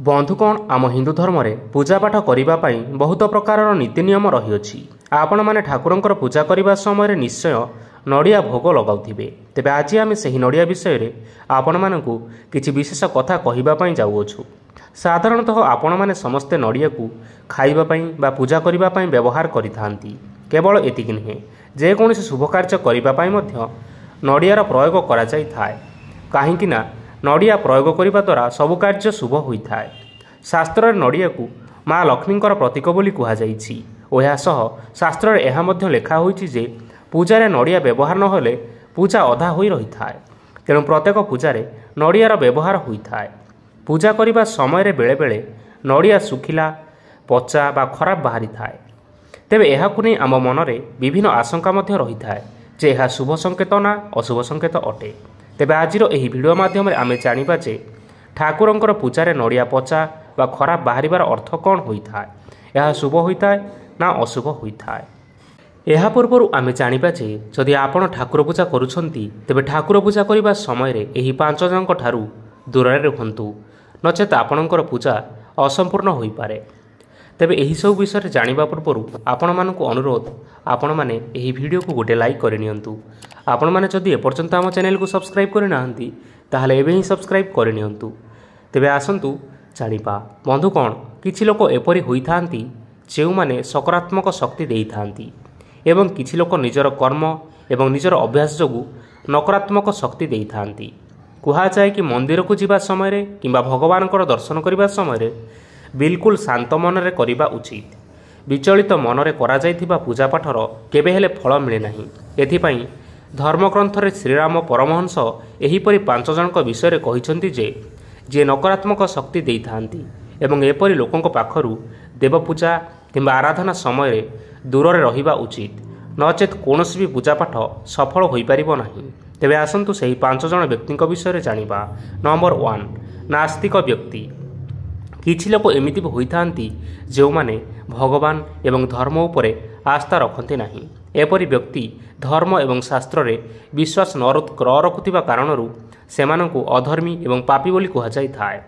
ବନ୍ଧୁ କ'ଣ ଆମ ହିନ୍ଦୁ ଧର୍ମରେ ପୂଜାପାଠ କରିବା ପାଇଁ ବହୁତ ପ୍ରକାରର ନୀତିନିୟମ ରହିଅଛି ଆପଣମାନେ ଠାକୁରଙ୍କର ପୂଜା କରିବା ସମୟରେ ନିଶ୍ଚୟ ନଡ଼ିଆ ଭୋଗ ଲଗାଉଥିବେ ତେବେ ଆଜି ଆମେ ସେହି ନଡ଼ିଆ ବିଷୟରେ ଆପଣମାନଙ୍କୁ କିଛି ବିଶେଷ କଥା କହିବା ପାଇଁ ଯାଉଅଛୁ ସାଧାରଣତଃ ଆପଣମାନେ ସମସ୍ତେ ନଡ଼ିଆକୁ ଖାଇବା ପାଇଁ ବା ପୂଜା କରିବା ପାଇଁ ବ୍ୟବହାର କରିଥାନ୍ତି କେବଳ ଏତିକି ନୁହେଁ ଯେକୌଣସି ଶୁଭ କାର୍ଯ୍ୟ କରିବା ପାଇଁ ମଧ୍ୟ ନଡ଼ିଆର ପ୍ରୟୋଗ କରାଯାଇଥାଏ କାହିଁକିନା ନଡ଼ିଆ ପ୍ରୟୋଗ କରିବା ଦ୍ୱାରା ସବୁ କାର୍ଯ୍ୟ ଶୁଭ ହୋଇଥାଏ ଶାସ୍ତ୍ରରେ ନଡ଼ିଆକୁ ମା ଲକ୍ଷ୍ମୀଙ୍କର ପ୍ରତୀକ ବୋଲି କୁହାଯାଇଛି ଓ ଏହା ସହ ଶାସ୍ତ୍ରରେ ଏହା ମଧ୍ୟ ଲେଖା ହୋଇଛି ଯେ ପୂଜାରେ ନଡ଼ିଆ ବ୍ୟବହାର ନହେଲେ ପୂଜା ଅଧା ହୋଇ ରହିଥାଏ ତେଣୁ ପ୍ରତ୍ୟେକ ପୂଜାରେ ନଡ଼ିଆର ବ୍ୟବହାର ହୋଇଥାଏ ପୂଜା କରିବା ସମୟରେ ବେଳେବେଳେ ନଡ଼ିଆ ଶୁଖିଲା ପଚା ବା ଖରାପ ବାହାରିଥାଏ ତେବେ ଏହାକୁ ନେଇ ଆମ ମନରେ ବିଭିନ୍ନ ଆଶଙ୍କା ମଧ୍ୟ ରହିଥାଏ ଯେ ଏହା ଶୁଭ ସଂକେତ ନା ଅଶୁଭ ସଙ୍କେତ ଅଟେ ତେବେ ଆଜିର ଏହି ଭିଡ଼ିଓ ମାଧ୍ୟମରେ ଆମେ ଜାଣିବା ଯେ ଠାକୁରଙ୍କର ପୂଜାରେ ନଡ଼ିଆ ପଚା ବା ଖରାପ ବାହାରିବାର ଅର୍ଥ କ'ଣ ହୋଇଥାଏ ଏହା ଶୁଭ ହୋଇଥାଏ ନା ଅଶୁଭ ହୋଇଥାଏ ଏହା ପୂର୍ବରୁ ଆମେ ଜାଣିବା ଯେ ଯଦି ଆପଣ ଠାକୁର ପୂଜା କରୁଛନ୍ତି ତେବେ ଠାକୁର ପୂଜା କରିବା ସମୟରେ ଏହି ପାଞ୍ଚ ଜଣଙ୍କ ଠାରୁ ଦୂରରେ ରୁହନ୍ତୁ ନଚେତ୍ ଆପଣଙ୍କର ପୂଜା ଅସମ୍ପୂର୍ଣ୍ଣ ହୋଇପାରେ ତେବେ ଏହିସବୁ ବିଷୟରେ ଜାଣିବା ପୂର୍ବରୁ ଆପଣମାନଙ୍କୁ ଅନୁରୋଧ ଆପଣମାନେ ଏହି ଭିଡ଼ିଓକୁ ଗୋଟିଏ ଲାଇକ୍ କରିନିଅନ୍ତୁ ଆପଣମାନେ ଯଦି ଏପର୍ଯ୍ୟନ୍ତ ଆମ ଚ୍ୟାନେଲକୁ ସବସ୍କ୍ରାଇବ୍ କରିନାହାନ୍ତି ତାହେଲେ ଏବେ ହିଁ ସବସ୍କ୍ରାଇବ୍ କରିନିଅନ୍ତୁ ତେବେ ଆସନ୍ତୁ ଜାଣିବା ବନ୍ଧୁ କ'ଣ କିଛି ଲୋକ ଏପରି ହୋଇଥାନ୍ତି ଯେଉଁମାନେ ସକାରାତ୍ମକ ଶକ୍ତି ଦେଇଥାନ୍ତି ଏବଂ କିଛି ଲୋକ ନିଜର କର୍ମ ଏବଂ ନିଜର ଅଭ୍ୟାସ ଯୋଗୁଁ ନକାରାତ୍ମକ ଶକ୍ତି ଦେଇଥାନ୍ତି କୁହାଯାଏ କି ମନ୍ଦିରକୁ ଯିବା ସମୟରେ କିମ୍ବା ଭଗବାନଙ୍କର ଦର୍ଶନ କରିବା ସମୟରେ ବିଲକୁଲ ଶାନ୍ତ ମନରେ କରିବା ଉଚିତ ବିଚଳିତ ମନରେ କରାଯାଇଥିବା ପୂଜାପାଠର କେବେ ହେଲେ ଫଳ ମିଳେ ନାହିଁ ଏଥିପାଇଁ ଧର୍ମଗ୍ରନ୍ଥରେ ଶ୍ରୀରାମ ପରମହଂସ ଏହିପରି ପାଞ୍ଚ ଜଣଙ୍କ ବିଷୟରେ କହିଛନ୍ତି ଯେ ଯିଏ ନକାରାତ୍ମକ ଶକ୍ତି ଦେଇଥାନ୍ତି ଏବଂ ଏପରି ଲୋକଙ୍କ ପାଖରୁ ଦେବପୂଜା କିମ୍ବା ଆରାଧନା ସମୟରେ ଦୂରରେ ରହିବା ଉଚିତ ନଚେତ୍ କୌଣସି ବି ପୂଜାପାଠ ସଫଳ ହୋଇପାରିବ ନାହିଁ ତେବେ ଆସନ୍ତୁ ସେହି ପାଞ୍ଚ ଜଣ ବ୍ୟକ୍ତିଙ୍କ ବିଷୟରେ ଜାଣିବା ନମ୍ବର ୱାନ୍ ନାସ୍ତିକ ବ୍ୟକ୍ତି କିଛି ଲୋକ ଏମିତି ବି ହୋଇଥାନ୍ତି ଯେଉଁମାନେ ଭଗବାନ ଏବଂ ଧର୍ମ ଉପରେ ଆସ୍ଥା ରଖନ୍ତି ନାହିଁ ଏପରି ବ୍ୟକ୍ତି ଧର୍ମ ଏବଂ ଶାସ୍ତ୍ରରେ ବିଶ୍ୱାସ ନ ରଖୁଥିବା କାରଣରୁ ସେମାନଙ୍କୁ ଅଧର୍ମୀ ଏବଂ ପାପୀ ବୋଲି କୁହାଯାଇଥାଏ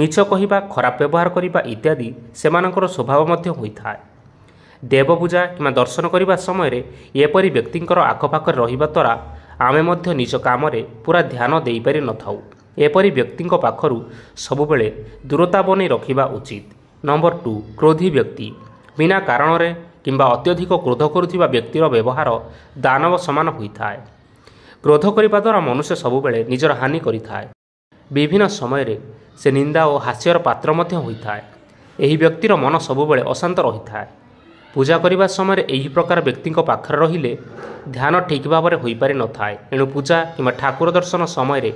ମିଛ କହିବା ଖରାପ ବ୍ୟବହାର କରିବା ଇତ୍ୟାଦି ସେମାନଙ୍କର ସ୍ୱଭାବ ମଧ୍ୟ ହୋଇଥାଏ ଦେବପୂଜା କିମ୍ବା ଦର୍ଶନ କରିବା ସମୟରେ ଏପରି ବ୍ୟକ୍ତିଙ୍କର ଆଖପାଖରେ ରହିବା ଦ୍ୱାରା ଆମେ ମଧ୍ୟ ନିଜ କାମରେ ପୁରା ଧ୍ୟାନ ଦେଇପାରି ନଥାଉ ଏପରି ବ୍ୟକ୍ତିଙ୍କ ପାଖରୁ ସବୁବେଳେ ଦୂରତା ବନେଇ ରଖିବା ଉଚିତ ନମ୍ବର ଟୁ କ୍ରୋଧୀ ବ୍ୟକ୍ତି ବିନା କାରଣରେ କିମ୍ବା ଅତ୍ୟଧିକ କ୍ରୋଧ କରୁଥିବା ବ୍ୟକ୍ତିର ବ୍ୟବହାର ଦାନବ ସମାନ ହୋଇଥାଏ କ୍ରୋଧ କରିବା ଦ୍ୱାରା ମନୁଷ୍ୟ ସବୁବେଳେ ନିଜର ହାନି କରିଥାଏ ବିଭିନ୍ନ ସମୟରେ ସେ ନିନ୍ଦା ଓ ହାସ୍ୟର ପାତ୍ର ମଧ୍ୟ ହୋଇଥାଏ ଏହି ବ୍ୟକ୍ତିର ମନ ସବୁବେଳେ ଅଶାନ୍ତ ରହିଥାଏ ପୂଜା କରିବା ସମୟରେ ଏହି ପ୍ରକାର ବ୍ୟକ୍ତିଙ୍କ ପାଖରେ ରହିଲେ ଧ୍ୟାନ ଠିକ୍ ଭାବରେ ହୋଇପାରିନଥାଏ ଏଣୁ ପୂଜା କିମ୍ବା ଠାକୁର ଦର୍ଶନ ସମୟରେ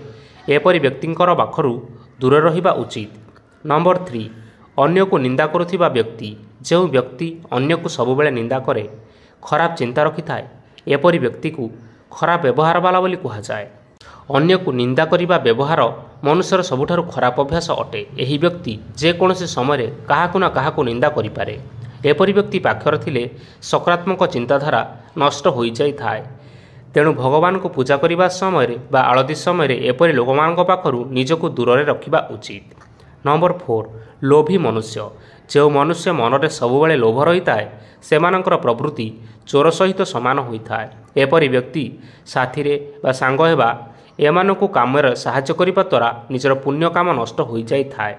ଏପରି ବ୍ୟକ୍ତିଙ୍କର ପାଖରୁ ଦୂର ରହିବା ଉଚିତ ନମ୍ବର ଥ୍ରୀ ଅନ୍ୟକୁ ନିନ୍ଦା କରୁଥିବା ବ୍ୟକ୍ତି ଯେଉଁ ବ୍ୟକ୍ତି ଅନ୍ୟକୁ ସବୁବେଳେ ନିନ୍ଦା କରେ ଖରାପ ଚିନ୍ତା ରଖିଥାଏ ଏପରି ବ୍ୟକ୍ତିକୁ ଖରାପ ବ୍ୟବହାରବାଲା ବୋଲି କୁହାଯାଏ ଅନ୍ୟକୁ ନିନ୍ଦା କରିବା ବ୍ୟବହାର ମନୁଷ୍ୟର ସବୁଠାରୁ ଖରାପ ଅଭ୍ୟାସ ଅଟେ ଏହି ବ୍ୟକ୍ତି ଯେକୌଣସି ସମୟରେ କାହାକୁ ନା କାହାକୁ ନିନ୍ଦା କରିପାରେ ଏପରି ବ୍ୟକ୍ତି ପାଖରେ ଥିଲେ ସକାରାତ୍ମକ ଚିନ୍ତାଧାରା ନଷ୍ଟ ହୋଇଯାଇଥାଏ ତେଣୁ ଭଗବାନଙ୍କୁ ପୂଜା କରିବା ସମୟରେ ବା ଆଳତୀ ସମୟରେ ଏପରି ଲୋକମାନଙ୍କ ପାଖରୁ ନିଜକୁ ଦୂରରେ ରଖିବା ଉଚିତ ନମ୍ବର ଫୋର୍ ଲୋଭି ମନୁଷ୍ୟ ଯେଉଁ ମନୁଷ୍ୟ ମନରେ ସବୁବେଳେ ଲୋଭ ରହିଥାଏ ସେମାନଙ୍କର ପ୍ରବୃତ୍ତି ଚୋର ସହିତ ସମାନ ହୋଇଥାଏ ଏପରି ବ୍ୟକ୍ତି ସାଥିରେ ବା ସାଙ୍ଗ ହେବା ଏମାନଙ୍କୁ କାମରେ ସାହାଯ୍ୟ କରିବା ଦ୍ୱାରା ନିଜର ପୁଣ୍ୟ କାମ ନଷ୍ଟ ହୋଇଯାଇଥାଏ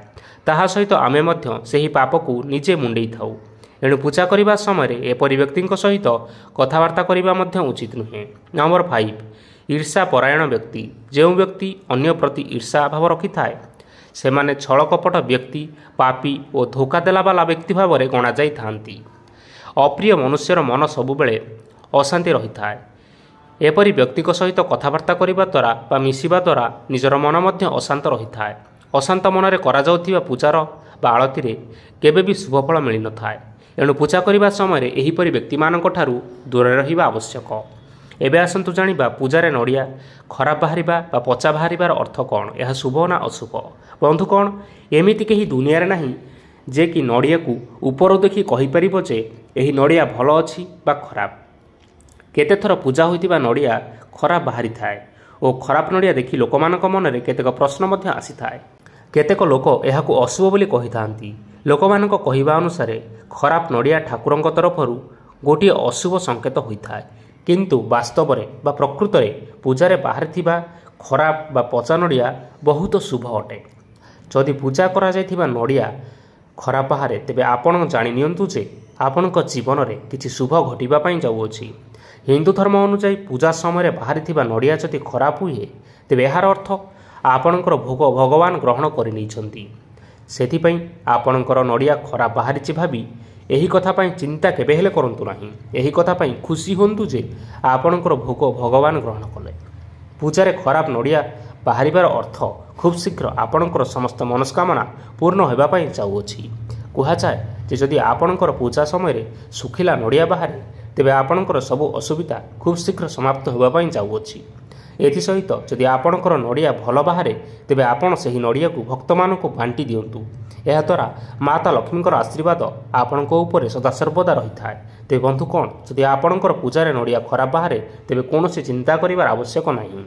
ତାହା ସହିତ ଆମେ ମଧ୍ୟ ସେହି ପାପକୁ ନିଜେ ମୁଣ୍ଡେଇ ଥାଉ ଏଣୁ ପୂଜା କରିବା ସମୟରେ ଏପରି ବ୍ୟକ୍ତିଙ୍କ ସହିତ କଥାବାର୍ତ୍ତା କରିବା ମଧ୍ୟ ଉଚିତ ନୁହେଁ ନମ୍ବର ଫାଇଭ ଈର୍ଷା ପରାୟଣ ବ୍ୟକ୍ତି ଯେଉଁ ବ୍ୟକ୍ତି ଅନ୍ୟ ପ୍ରତି ଈର୍ଷା ଭାବ ରଖିଥାଏ ସେମାନେ ଛଳକପଟ ବ୍ୟକ୍ତି ପାପି ଓ ଧୋକା ଦେଲାବାଲା ବ୍ୟକ୍ତି ଭାବରେ ଗଣାଯାଇଥାନ୍ତି ଅପ୍ରିୟ ମନୁଷ୍ୟର ମନ ସବୁବେଳେ ଅଶାନ୍ତି ରହିଥାଏ ଏପରି ବ୍ୟକ୍ତିଙ୍କ ସହିତ କଥାବାର୍ତ୍ତା କରିବା ଦ୍ୱାରା ବା ମିଶିବା ଦ୍ୱାରା ନିଜର ମନ ମଧ୍ୟ ଅଶାନ୍ତ ରହିଥାଏ ଅଶାନ୍ତ ମନରେ କରାଯାଉଥିବା ପୂଜାର ବା ଆଳତିରେ କେବେ ବି ଶୁଭଫଳ ମିଳିନଥାଏ ଏଣୁ ପୂଜା କରିବା ସମୟରେ ଏହିପରି ବ୍ୟକ୍ତିମାନଙ୍କଠାରୁ ଦୂରରେ ରହିବା ଆବଶ୍ୟକ ଏବେ ଆସନ୍ତୁ ଜାଣିବା ପୂଜାରେ ନଡ଼ିଆ ଖରାପ ବାହାରିବା ବା ପଚା ବାହାରିବାର ଅର୍ଥ କ'ଣ ଏହା ଶୁଭ ନା ଅଶୁଭ ବନ୍ଧୁ କ'ଣ ଏମିତି କେହି ଦୁନିଆରେ ନାହିଁ ଯେ କି ନଡ଼ିଆକୁ ଉପର ଦେଖି କହିପାରିବ ଯେ ଏହି ନଡ଼ିଆ ଭଲ ଅଛି ବା ଖରାପ କେତେଥର ପୂଜା ହୋଇଥିବା ନଡ଼ିଆ ଖରାପ ବାହାରିଥାଏ ଓ ଖରାପ ନଡ଼ିଆ ଦେଖି ଲୋକମାନଙ୍କ ମନରେ କେତେକ ପ୍ରଶ୍ନ ମଧ୍ୟ ଆସିଥାଏ କେତେକ ଲୋକ ଏହାକୁ ଅଶୁଭ ବୋଲି କହିଥାନ୍ତି ଲୋକମାନଙ୍କ କହିବା ଅନୁସାରେ ଖରାପ ନଡ଼ିଆ ଠାକୁରଙ୍କ ତରଫରୁ ଗୋଟିଏ ଅଶୁଭ ସଙ୍କେତ ହୋଇଥାଏ କିନ୍ତୁ ବାସ୍ତବରେ ବା ପ୍ରକୃତରେ ପୂଜାରେ ବାହାରିଥିବା ଖରାପ ବା ପଚା ନଡ଼ିଆ ବହୁତ ଶୁଭ ଅଟେ ଯଦି ପୂଜା କରାଯାଇଥିବା ନଡ଼ିଆ ଖରାପ ବାହାରେ ତେବେ ଆପଣ ଜାଣିନିଅନ୍ତୁ ଯେ ଆପଣଙ୍କ ଜୀବନରେ କିଛି ଶୁଭ ଘଟିବା ପାଇଁ ଯାଉଅଛି ହିନ୍ଦୁ ଧର୍ମ ଅନୁଯାୟୀ ପୂଜା ସମୟରେ ବାହାରିଥିବା ନଡ଼ିଆ ଯଦି ଖରାପ ହୁଏ ତେବେ ଏହାର ଅର୍ଥ ଆପଣଙ୍କର ଭୋଗ ଭଗବାନ ଗ୍ରହଣ କରିନେଇଛନ୍ତି ସେଥିପାଇଁ ଆପଣଙ୍କର ନଡ଼ିଆ ଖରାପ ବାହାରିଛି ଭାବି ଏହି କଥା ପାଇଁ ଚିନ୍ତା କେବେ ହେଲେ କରନ୍ତୁ ନାହିଁ ଏହି କଥା ପାଇଁ ଖୁସି ହୁଅନ୍ତୁ ଯେ ଆପଣଙ୍କର ଭୋଗ ଭଗବାନ ଗ୍ରହଣ କଲେ ପୂଜାରେ ଖରାପ ନଡ଼ିଆ ବାହାରିବାର ଅର୍ଥ ଖୁବ୍ ଶୀଘ୍ର ଆପଣଙ୍କର ସମସ୍ତ ମନସ୍କାମନା ପୂର୍ଣ୍ଣ ହେବା ପାଇଁ ଯାଉଅଛି କୁହାଯାଏ ଯେ ଯଦି ଆପଣଙ୍କର ପୂଜା ସମୟରେ ଶୁଖିଲା ନଡ଼ିଆ ବାହାରେ ତେବେ ଆପଣଙ୍କର ସବୁ ଅସୁବିଧା ଖୁବ୍ ଶୀଘ୍ର ସମାପ୍ତ ହେବା ପାଇଁ ଯାଉଅଛି ଏଥିସହିତ ଯଦି ଆପଣଙ୍କର ନଡ଼ିଆ ଭଲ ବାହାରେ ତେବେ ଆପଣ ସେହି ନଡ଼ିଆକୁ ଭକ୍ତମାନଙ୍କୁ ବାଣ୍ଟି ଦିଅନ୍ତୁ ଏହାଦ୍ୱାରା ମାତା ଲକ୍ଷ୍ମୀଙ୍କର ଆଶୀର୍ବାଦ ଆପଣଙ୍କ ଉପରେ ସଦାସର୍ବଦା ରହିଥାଏ ତେବେ ବନ୍ଧୁ କ'ଣ ଯଦି ଆପଣଙ୍କର ପୂଜାରେ ନଡ଼ିଆ ଖରାପ ବାହାରେ ତେବେ କୌଣସି ଚିନ୍ତା କରିବାର ଆବଶ୍ୟକ ନାହିଁ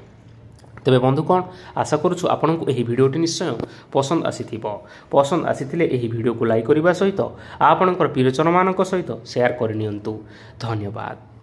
ତେବେ ବନ୍ଧୁ କ'ଣ ଆଶା କରୁଛୁ ଆପଣଙ୍କୁ ଏହି ଭିଡ଼ିଓଟି ନିଶ୍ଚୟ ପସନ୍ଦ ଆସିଥିବ ପସନ୍ଦ ଆସିଥିଲେ ଏହି ଭିଡ଼ିଓକୁ ଲାଇକ୍ କରିବା ସହିତ ଆପଣଙ୍କର ପ୍ରିୟଚନମାନଙ୍କ ସହିତ ସେୟାର କରିନିଅନ୍ତୁ ଧନ୍ୟବାଦ